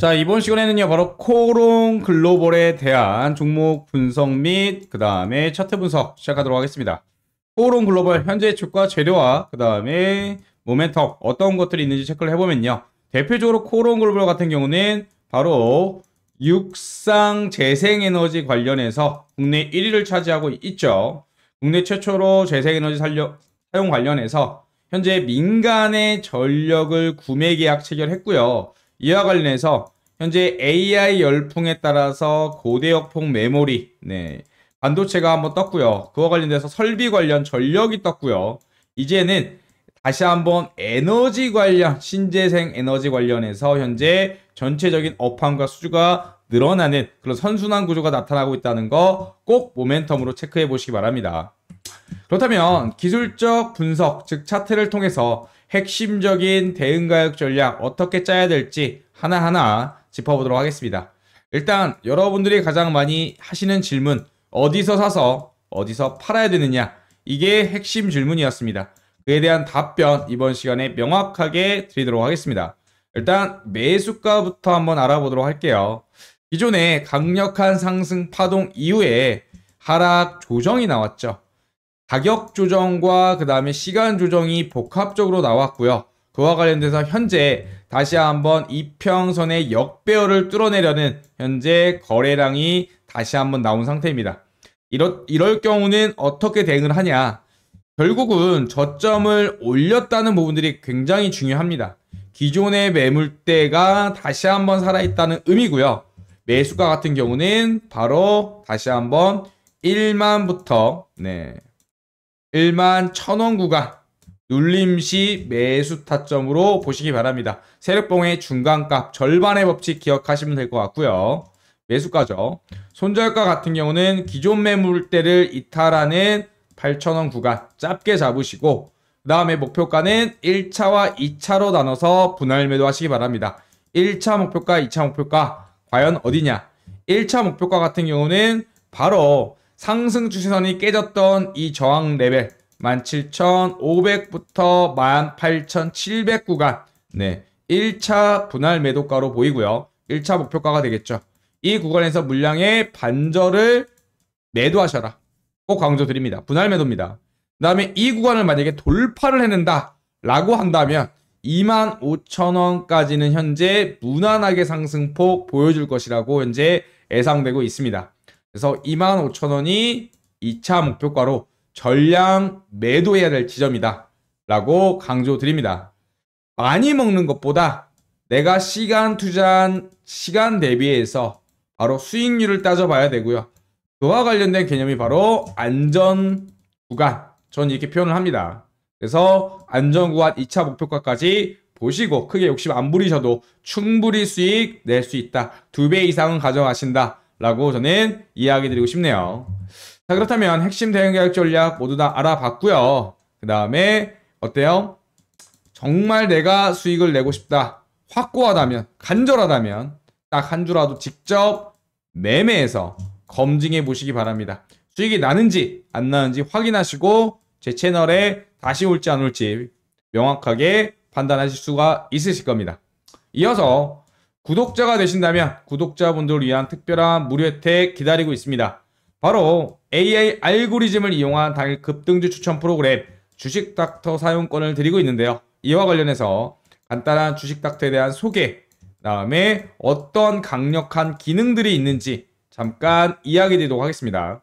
자, 이번 시간에는요, 바로 코롱 글로벌에 대한 종목 분석 및, 그 다음에 차트 분석 시작하도록 하겠습니다. 코롱 글로벌 네. 현재 주가 재료와, 그 다음에 모멘텀, 어떤 것들이 있는지 체크를 해보면요. 대표적으로 코롱 글로벌 같은 경우는 바로 육상 재생에너지 관련해서 국내 1위를 차지하고 있죠. 국내 최초로 재생에너지 살려, 사용 관련해서 현재 민간의 전력을 구매 계약 체결했고요. 이와 관련해서 현재 AI 열풍에 따라서 고대역폭 메모리 네, 반도체가 한번 떴고요. 그와 관련돼서 설비 관련 전력이 떴고요. 이제는 다시 한번 에너지 관련 신재생 에너지 관련해서 현재 전체적인 업황과 수주가 늘어나는 그런 선순환 구조가 나타나고 있다는 거 꼭 모멘텀으로 체크해 보시기 바랍니다. 그렇다면 기술적 분석, 즉 차트를 통해서 핵심적인 대응 가격 전략 어떻게 짜야 될지 하나하나 짚어보도록 하겠습니다. 일단 여러분들이 가장 많이 하시는 질문, 어디서 사서 어디서 팔아야 되느냐? 이게 핵심 질문이었습니다. 그에 대한 답변 이번 시간에 명확하게 드리도록 하겠습니다. 일단 매수가부터 한번 알아보도록 할게요. 기존에 강력한 상승 파동 이후에 하락 조정이 나왔죠. 가격 조정과 그 다음에 시간 조정이 복합적으로 나왔고요. 그와 관련돼서 현재 다시 한번 이평선의 역배열을 뚫어내려는 현재 거래량이 다시 한번 나온 상태입니다. 이럴, 이럴 경우는 어떻게 대응을 하냐? 결국은 저점을 올렸다는 부분들이 굉장히 중요합니다. 기존의 매물대가 다시 한번 살아있다는 의미고요. 매수가 같은 경우는 바로 다시 한번 1만부터 네, 1만 1000원 구간 눌림시 매수 타점으로 보시기 바랍니다. 세력봉의 중간값 절반의 법칙 기억하시면 될 것 같고요. 매수가죠. 손절가 같은 경우는 기존 매물대를 이탈하는 8,000원 구간 짧게 잡으시고 그 다음에 목표가는 1차와 2차로 나눠서 분할 매도하시기 바랍니다. 1차 목표가, 2차 목표가 과연 어디냐? 1차 목표가 같은 경우는 바로 상승 주시선이 깨졌던 이 저항 레벨 17,500부터 18,700 구간 네 1차 분할 매도가로 보이고요. 1차 목표가가 되겠죠. 이 구간에서 물량의 반절을 매도하셔라. 꼭 강조드립니다. 분할 매도입니다. 그 다음에 이 구간을 만약에 돌파를 해낸다 라고 한다면 25,000원까지는 현재 무난하게 상승폭 보여줄 것이라고 현재 예상되고 있습니다. 그래서 25,000원이 2차 목표가로 전량 매도해야 될 지점이다 라고 강조드립니다. 많이 먹는 것보다 내가 시간 투자한 시간 대비해서 바로 수익률을 따져봐야 되고요. 그와 관련된 개념이 바로 안전 구간 저는 이렇게 표현을 합니다. 그래서 안전 구간 2차 목표가까지 보시고 크게 욕심 안 부리셔도 충분히 수익 낼 수 있다. 두 배 이상은 가져가신다. 라고 저는 이야기 드리고 싶네요. 자, 그렇다면 핵심 대응 계획 전략 모두 다 알아봤고요. 그 다음에 어때요? 정말 내가 수익을 내고 싶다. 확고하다면, 간절하다면 딱 한 주라도 직접 매매해서 검증해 보시기 바랍니다. 수익이 나는지 안 나는지 확인하시고 제 채널에 다시 올지 안 올지 명확하게 판단하실 수가 있으실 겁니다. 이어서 구독자가 되신다면 구독자분들을 위한 특별한 무료 혜택 기다리고 있습니다. 바로 AI 알고리즘을 이용한 당일 급등주 추천 프로그램 주식 닥터 사용권을 드리고 있는데요. 이와 관련해서 간단한 주식 닥터에 대한 소개, 다음에 어떤 강력한 기능들이 있는지 잠깐 이야기 드리도록 하겠습니다.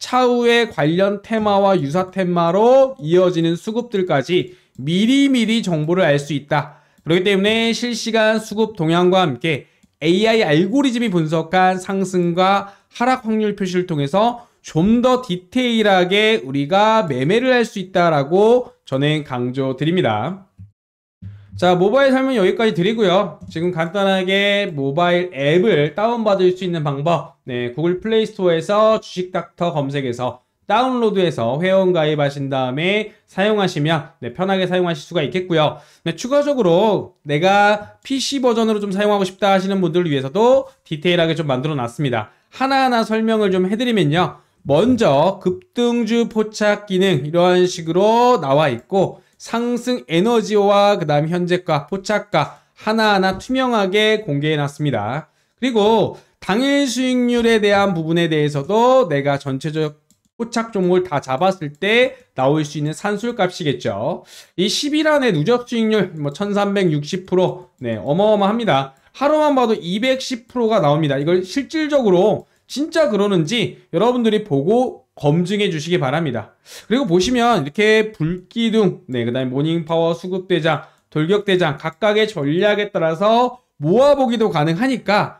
차후에 관련 테마와 유사 테마로 이어지는 수급들까지 미리미리 정보를 알 수 있다. 그렇기 때문에 실시간 수급 동향과 함께 AI 알고리즘이 분석한 상승과 하락 확률 표시를 통해서 좀 더 디테일하게 우리가 매매를 할 수 있다라고 저는 강조드립니다. 자, 모바일 설명 여기까지 드리고요. 지금 간단하게 모바일 앱을 다운받을 수 있는 방법 네, 구글 플레이스토어에서 주식닥터 검색에서 다운로드해서 회원 가입하신 다음에 사용하시면 네, 편하게 사용하실 수가 있겠고요. 네, 추가적으로 내가 PC 버전으로 좀 사용하고 싶다 하시는 분들을 위해서도 디테일하게 좀 만들어 놨습니다. 하나하나 설명을 좀 해드리면요. 먼저 급등주 포착 기능 이러한 식으로 나와 있고 상승 에너지와 그 다음 현재가 포착가 하나하나 투명하게 공개해 놨습니다. 그리고 당일 수익률에 대한 부분에 대해서도 내가 전체적 포착 종목을 다 잡았을 때 나올 수 있는 산술값이겠죠. 이 10일 안에 누적 수익률 뭐 1360%, 네, 어마어마합니다. 하루만 봐도 210%가 나옵니다. 이걸 실질적으로 진짜 그러는지 여러분들이 보고 검증해 주시기 바랍니다. 그리고 보시면 이렇게 불기둥, 네, 그 다음에 모닝파워 수급대장, 돌격대장 각각의 전략에 따라서 모아보기도 가능하니까